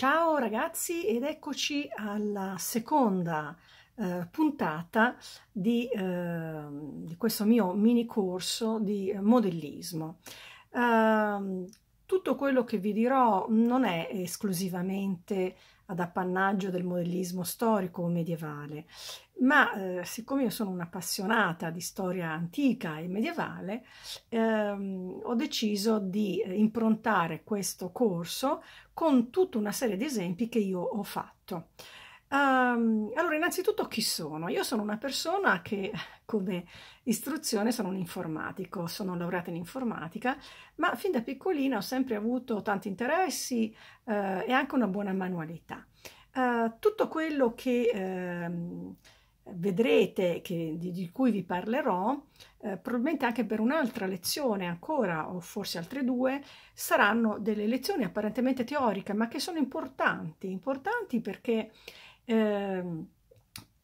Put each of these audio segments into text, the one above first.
Ciao ragazzi ed eccoci alla seconda eh, puntata di, eh, di, questo mio mini corso di modellismo. Uh, tutto quello che vi dirò non è esclusivamente ad appannaggio del modellismo storico medievale, ma eh, siccome io sono un'appassionata di storia antica e medievale, ehm, ho deciso di eh, improntare questo corso con tutta una serie di esempi che io ho fatto. Um, allora, innanzitutto chi sono? Io sono una persona che come istruzione sono un informatico, sono laureata in informatica, ma fin da piccolina ho sempre avuto tanti interessi eh, e anche una buona manualità. Uh, tutto quello che eh, vedrete, che, di, di, cui vi parlerò, eh, probabilmente anche per un'altra lezione ancora o forse altre due, saranno delle lezioni apparentemente teoriche, ma che sono importanti, importanti perché eh,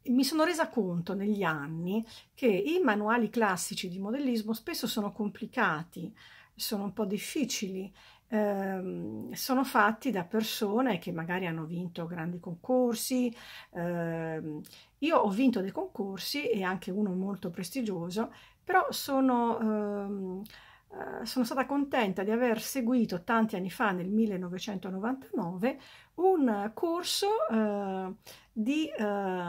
mi sono resa conto negli anni che i manuali classici di modellismo spesso sono complicati, sono un po' difficili, eh, sono fatti da persone che magari hanno vinto grandi concorsi. Eh, io ho vinto dei concorsi e anche uno molto prestigioso, però sono... Ehm, eh, sono stata contenta di aver seguito tanti anni fa, nel 1999, un corso eh, di, eh,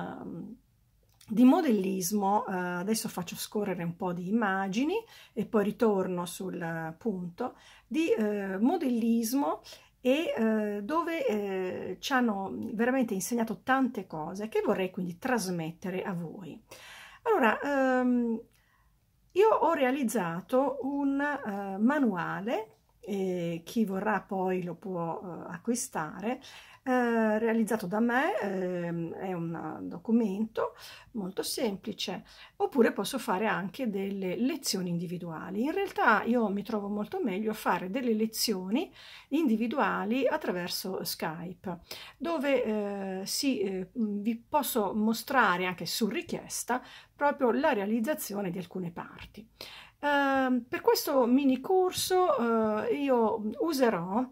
di, modellismo, eh, adesso faccio scorrere un po' di immagini e poi ritorno sul punto, di eh, modellismo e eh, dove eh, ci hanno veramente insegnato tante cose che vorrei quindi trasmettere a voi. Allora, ehm, io ho realizzato un manuale e chi vorrà poi lo può eh, acquistare eh, realizzato da me eh, è un documento molto semplice oppure posso fare anche delle lezioni individuali in realtà io mi trovo molto meglio a fare delle lezioni individuali attraverso skype dove eh, sì, eh, vi posso mostrare anche su richiesta proprio la realizzazione di alcune parti Ehm, per questo mini corso uh, io userò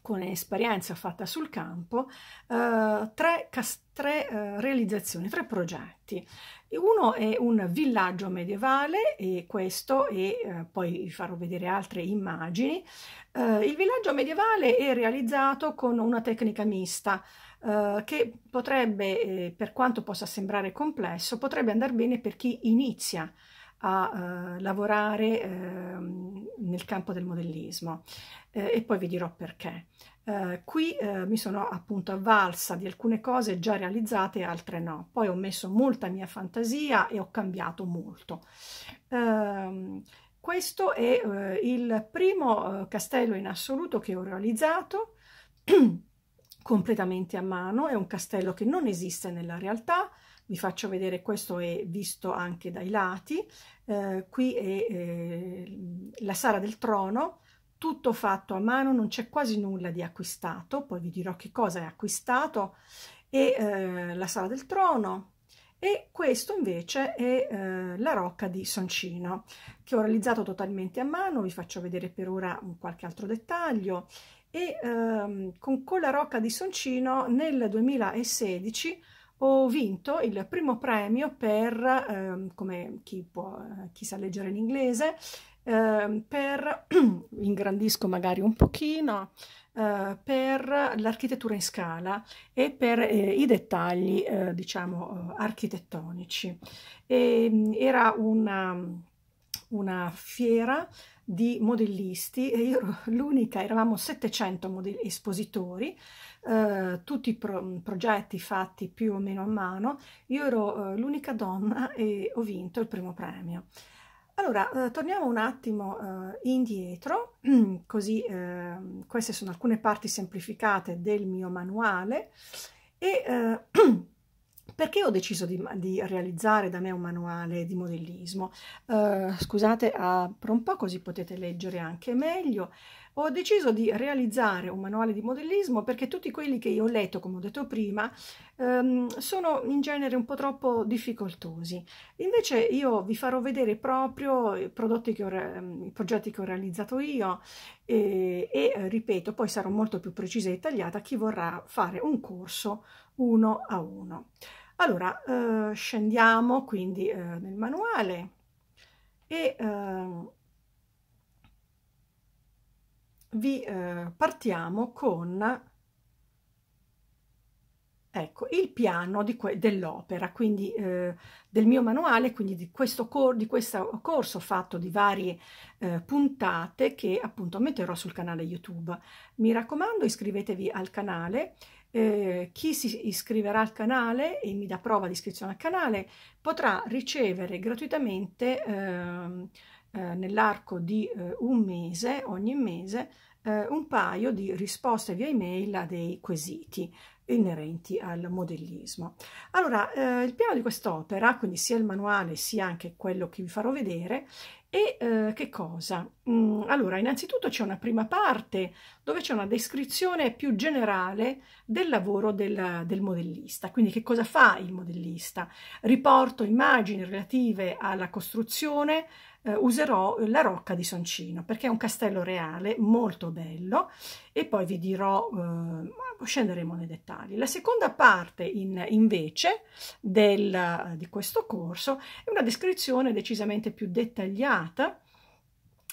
con esperienza fatta sul campo, uh, tre, tre uh, realizzazioni, tre progetti. Uno è un villaggio medievale e questo e uh, poi vi farò vedere altre immagini. il villaggio medievale è realizzato con una tecnica mista che potrebbe, per quanto possa sembrare complesso, potrebbe andare bene per chi inizia a eh, lavorare eh, nel campo del modellismo eh, e poi vi dirò perché. Eh, qui eh, mi sono appunto avvalsa di alcune cose già realizzate altre no. Poi ho messo molta mia fantasia e ho cambiato molto. Ehm, questo è eh, il primo castello in assoluto che ho realizzato. completamente a mano, è un castello che non esiste nella realtà, vi faccio vedere questo è visto anche dai lati eh, qui è eh, la sala del trono tutto fatto a mano non c'è quasi nulla di acquistato poi vi dirò che cosa è acquistato e eh, la sala del trono e questo invece è eh, la rocca di Soncino che ho realizzato totalmente a mano vi faccio vedere per ora un qualche altro dettaglio e ehm, con, con la rocca di Soncino nel 2016 ho vinto il primo premio per, ehm, come chi, può, eh, chi sa leggere in inglese, ehm, per, ingrandisco magari un pochino, eh, per l'architettura in scala e per eh, i dettagli, eh, diciamo, eh, architettonici. E, ehm, era una una fiera di modellisti e io ero l'unica, eravamo 700 espositori, eh, tutti pro progetti fatti più o meno a mano, io ero eh, l'unica donna e ho vinto il primo premio. Allora, eh, torniamo un attimo eh, indietro, così ehm, queste sono alcune parti semplificate del mio manuale e eh, Perché ho deciso di, di realizzare da me un manuale di modellismo? Uh, scusate, apro un po' così potete leggere anche meglio. Ho deciso di realizzare un manuale di modellismo perché tutti quelli che io ho letto, come ho detto prima, um, sono in genere un po' troppo difficoltosi. Invece io vi farò vedere proprio i, prodotti che ho, i progetti che ho realizzato io e, e ripeto, poi sarò molto più precisa e dettagliata chi vorrà fare un corso uno a uno. Allora, eh, scendiamo quindi eh, nel manuale e ehm, eh, vi partiamo con ecco, il piano dell'opera, quindi eh, del mio manuale, quindi di questo, cor di questo corso fatto di varie eh, puntate che appunto metterò sul canale YouTube. Mi raccomando, iscrivetevi al canale eh, chi si iscriverà al canale e mi dà prova di iscrizione al canale potrà ricevere gratuitamente ehm, eh, nell'arco di eh, un mese, ogni mese, eh, un paio di risposte via email a dei quesiti inerenti al modellismo. Allora, eh, il piano di quest'opera, quindi sia il manuale sia anche quello che vi farò vedere, e eh, che cosa? Mm, allora, innanzitutto c'è una prima parte dove c'è una descrizione più generale del lavoro del, del, modellista. Quindi che cosa fa il modellista? Riporto immagini relative alla costruzione eh, userò eh, la Rocca di Soncino perché è un castello reale molto bello e poi vi dirò, eh, scenderemo nei dettagli. La seconda parte in, invece del, eh, di questo corso è una descrizione decisamente più dettagliata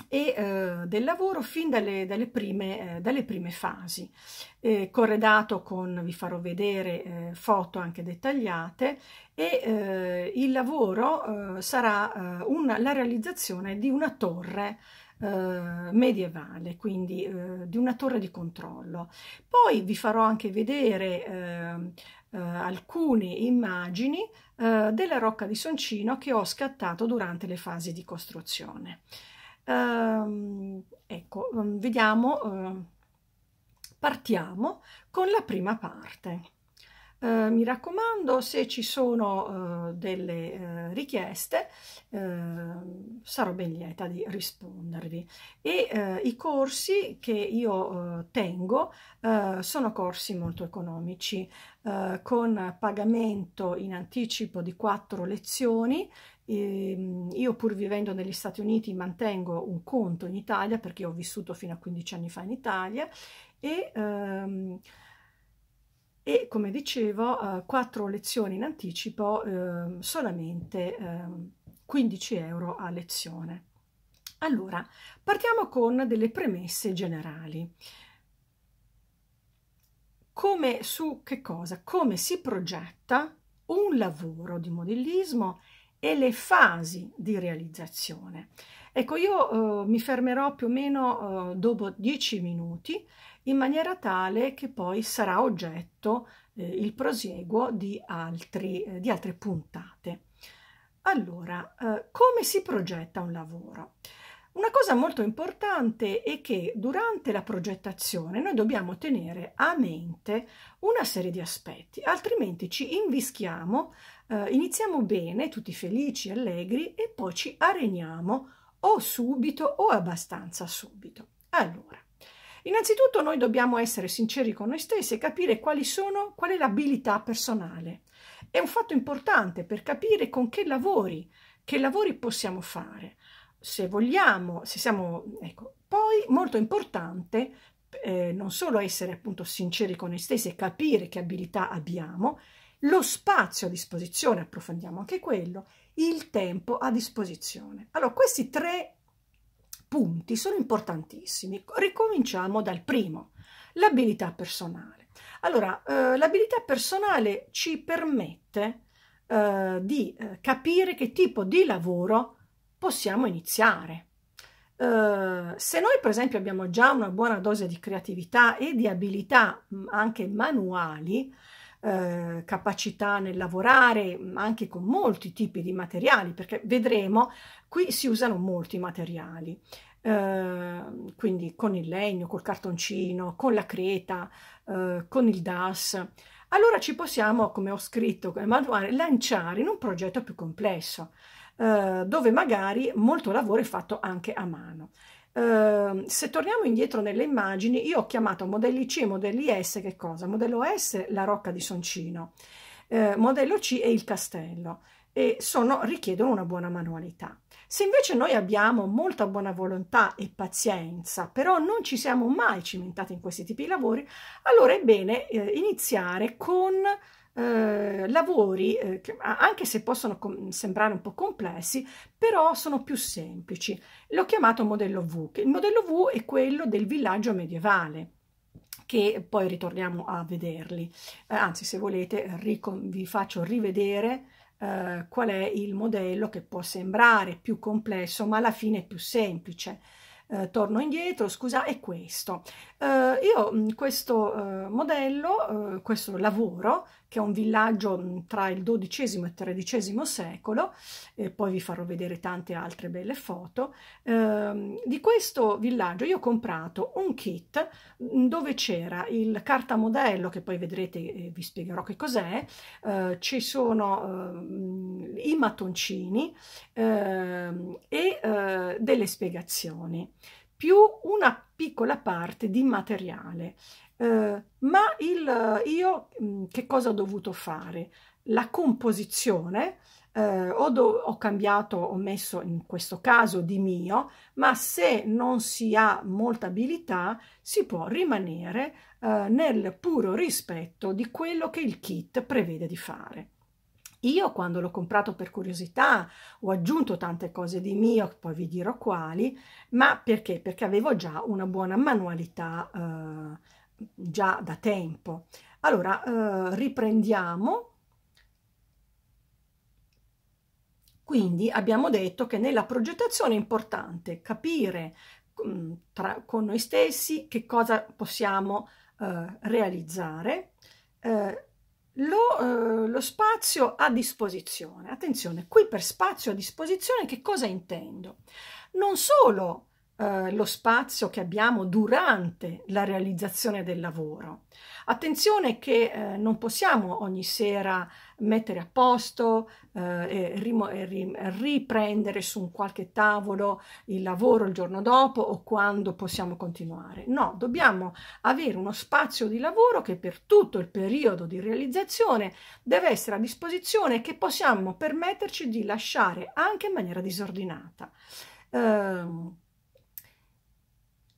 e eh, del lavoro fin dalle, dalle, prime, eh, dalle prime, fasi, eh, corredato con, vi farò vedere, eh, foto anche dettagliate e eh, il lavoro eh, sarà una, la realizzazione di una torre medievale, quindi di una torre di controllo. Poi vi farò anche vedere alcune immagini della Rocca di Soncino che ho scattato durante le fasi di costruzione ehm, ecco mm, vediamo eh, partiamo con la prima parte eh, mi raccomando se ci sono eh, delle eh, richieste ehm, sarò ben lieta di rispondervi e eh, i corsi che io eh, tengo sono corsi molto economici con pagamento in anticipo di quattro lezioni Ehm, io pur vivendo negli Stati Uniti mantengo un conto in Italia perché ho vissuto fino a 15 anni fa in Italia e, ehm, e come dicevo eh, quattro lezioni in anticipo eh, solamente eh, 15 euro a lezione. Allora, partiamo con delle premesse generali. Come su che cosa? Come si progetta un lavoro di modellismo e le fasi di realizzazione. Ecco, io eh, mi fermerò più o meno eh, dopo dieci minuti in maniera tale che poi sarà oggetto eh, il prosieguo di, altri, eh, di, altre puntate. Allora, eh, come si progetta un lavoro? Una cosa molto importante è che durante la progettazione noi dobbiamo tenere a mente una serie di aspetti, altrimenti ci invischiamo, eh, iniziamo bene, tutti felici, allegri, e poi ci areniamo o subito o abbastanza subito. Allora, innanzitutto noi dobbiamo essere sinceri con noi stessi e capire quali sono, qual è l'abilità personale. È un fatto importante per capire con che lavori, che lavori possiamo fare se vogliamo, se siamo, ecco, poi molto importante eh, non solo essere appunto sinceri con noi stessi e capire che abilità abbiamo, lo spazio a disposizione, approfondiamo anche quello, il tempo a disposizione. Allora, questi tre punti sono importantissimi. Ricominciamo dal primo, l'abilità personale. Allora, eh, l'abilità personale ci permette eh, di eh, capire che tipo di lavoro possiamo iniziare. Uh, se noi per esempio abbiamo già una buona dose di creatività e di abilità mm, anche manuali, eh, capacità nel lavorare mm, anche con molti tipi di materiali, perché vedremo, qui si usano molti materiali, eh, quindi con il legno, col cartoncino, con la creta, eh, con il DAS. Allora ci possiamo, come ho scritto manuale, lanciare in un progetto più complesso. Eh, dove magari molto lavoro è fatto anche a mano. Uh, se torniamo indietro nelle immagini, io ho chiamato modelli C e modelli S che cosa? Modello S la rocca di Soncino, uh, modello C è il castello e sono, richiedono una buona manualità. Se invece noi abbiamo molta buona volontà e pazienza, però non ci siamo mai cimentati in questi tipi di lavori, allora è bene eh, iniziare con eh, lavori eh, che anche se possono sembrare un po' complessi, però sono più semplici. L'ho chiamato modello V, che il modello V è quello del villaggio medievale che poi ritorniamo a vederli. Eh, anzi, se volete, vi faccio rivedere Uh, qual è il modello che può sembrare più complesso ma alla fine è più semplice. Uh, torno indietro, scusa, è questo. Uh, io questo modello, questo lavoro che è un villaggio mm, tra il XII e XIII secolo, e poi vi farò vedere tante altre belle foto. Eh, di questo villaggio io ho comprato un kit mm, dove c'era il cartamodello, che poi vedrete e vi spiegherò che cos'è, eh, ci sono eh, i mattoncini ehm, e eh, delle spiegazioni più una piccola parte di materiale eh, ma il, io mm, che cosa ho dovuto fare? La composizione eh, ho, ho, cambiato, ho messo in questo caso di mio, ma se non si ha molta abilità si può rimanere eh, nel puro rispetto di quello che il kit prevede di fare. Io quando l'ho comprato per curiosità ho aggiunto tante cose di mio, poi vi dirò quali, ma perché? Perché avevo già una buona manualità eh, già da tempo. Allora, eh, riprendiamo. Quindi abbiamo detto che nella progettazione è importante capire mm, tra, con noi stessi che cosa possiamo eh, realizzare, eh, lo, eh, lo, spazio a disposizione. Attenzione, qui per spazio a disposizione che cosa intendo? Non solo eh, lo spazio che abbiamo durante la realizzazione del lavoro. Attenzione che eh, non possiamo ogni sera mettere a posto eh, e, rim- e rim- riprendere su un qualche tavolo il lavoro il giorno dopo o quando possiamo continuare. No, dobbiamo avere uno spazio di lavoro che per tutto il periodo di realizzazione deve essere a disposizione e che possiamo permetterci di lasciare anche in maniera disordinata. Eh,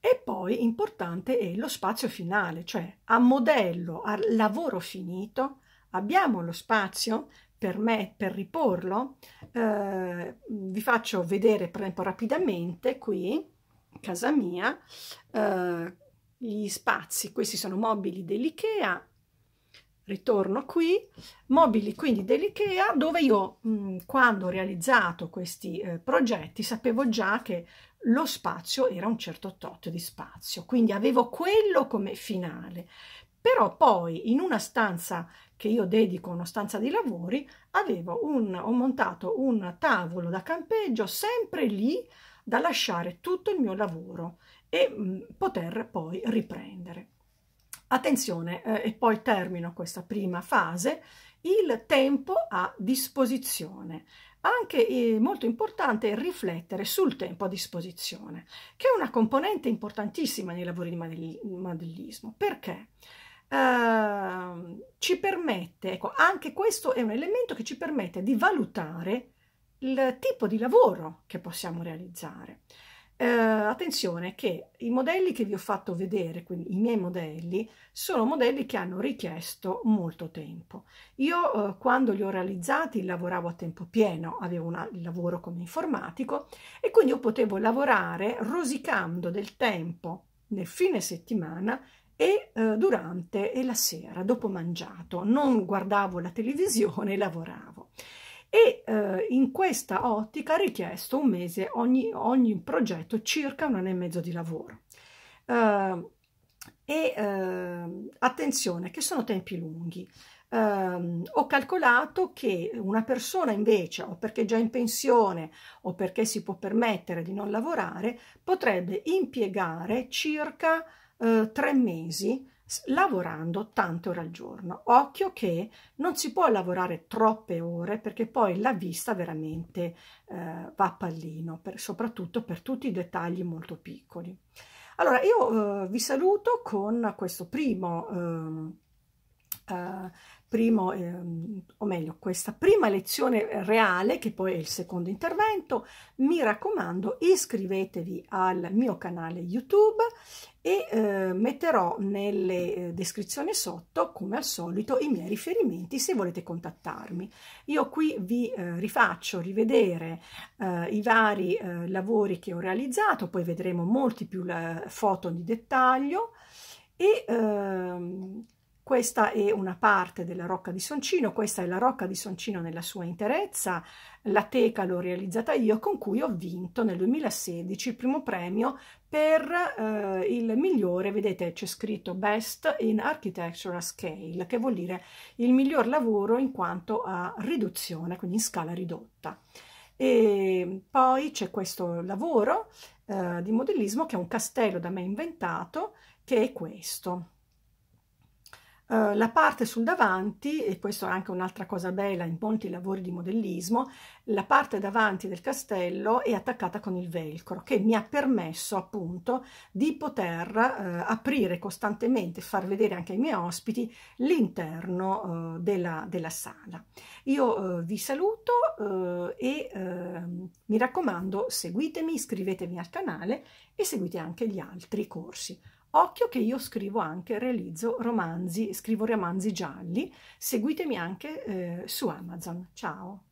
e poi importante è lo spazio finale, cioè a modello, al lavoro finito, abbiamo lo spazio per me per riporlo. Eh, vi faccio vedere per esempio rapidamente qui, casa mia, eh, gli spazi. Questi sono mobili dell'IKEA. Ritorno qui, mobili quindi dell'IKEA, dove io mh, quando ho realizzato questi eh, progetti sapevo già che lo spazio era un certo tot di spazio, quindi avevo quello come finale. Però poi in una stanza che io dedico, una stanza di lavori, avevo un, ho montato un tavolo da campeggio sempre lì da lasciare tutto il mio lavoro e mh, mm, poter poi riprendere. Attenzione, eh, e poi termino questa prima fase, il tempo a disposizione anche eh, molto importante è riflettere sul tempo a disposizione, che è una componente importantissima nei lavori di modellismo. Perché? Eh, ci permette, ecco, anche questo è un elemento che ci permette di valutare il tipo di lavoro che possiamo realizzare. Eh, attenzione che i modelli che vi ho fatto vedere, quindi i miei modelli, sono modelli che hanno richiesto molto tempo. Io eh, quando li ho realizzati lavoravo a tempo pieno, avevo una, il lavoro come informatico e quindi io potevo lavorare rosicando del tempo nel fine settimana e eh, durante e la sera, dopo mangiato. Non guardavo la televisione, lavoravo e eh, in questa ottica ha richiesto un mese ogni, ogni, progetto circa un anno e mezzo di lavoro. Uh, e uh, attenzione che sono tempi lunghi. Uh, ho calcolato che una persona invece, o perché è già in pensione o perché si può permettere di non lavorare, potrebbe impiegare circa tre mesi lavorando tante ore al giorno. Occhio che non si può lavorare troppe ore perché poi la vista veramente eh, va a pallino, per, soprattutto per tutti i dettagli molto piccoli. Allora, io eh, vi saluto con questo primo ehm, eh, primo, ehm, o meglio, questa prima lezione reale, che poi è il secondo intervento, mi raccomando iscrivetevi al mio canale YouTube e eh, metterò nelle eh, descrizioni sotto, come al solito, i miei riferimenti se volete contattarmi. Io qui vi eh, rifaccio rivedere eh, i vari eh, lavori che ho realizzato, poi vedremo molti più eh, foto di dettaglio e ehm, questa è una parte della Rocca di Soncino, questa è la Rocca di Soncino nella sua interezza, la teca l'ho realizzata io con cui ho vinto nel 2016 il primo premio per eh, il migliore, vedete c'è scritto Best in Architectural Scale, che vuol dire il miglior lavoro in quanto a riduzione, quindi in scala ridotta. E poi c'è questo lavoro eh, di modellismo che è un castello da me inventato, che è questo eh, la parte sul davanti, e questa è anche un'altra cosa bella in molti lavori di modellismo, la parte davanti del castello è attaccata con il velcro che mi ha permesso appunto di poter uh, aprire costantemente, e far vedere anche ai miei ospiti l'interno uh, della, della, sala. Io vi saluto e ehm, mi raccomando seguitemi, iscrivetevi al canale e seguite anche gli altri corsi. Occhio che io scrivo anche, realizzo romanzi, scrivo romanzi gialli. Seguitemi anche eh, su Amazon. Ciao!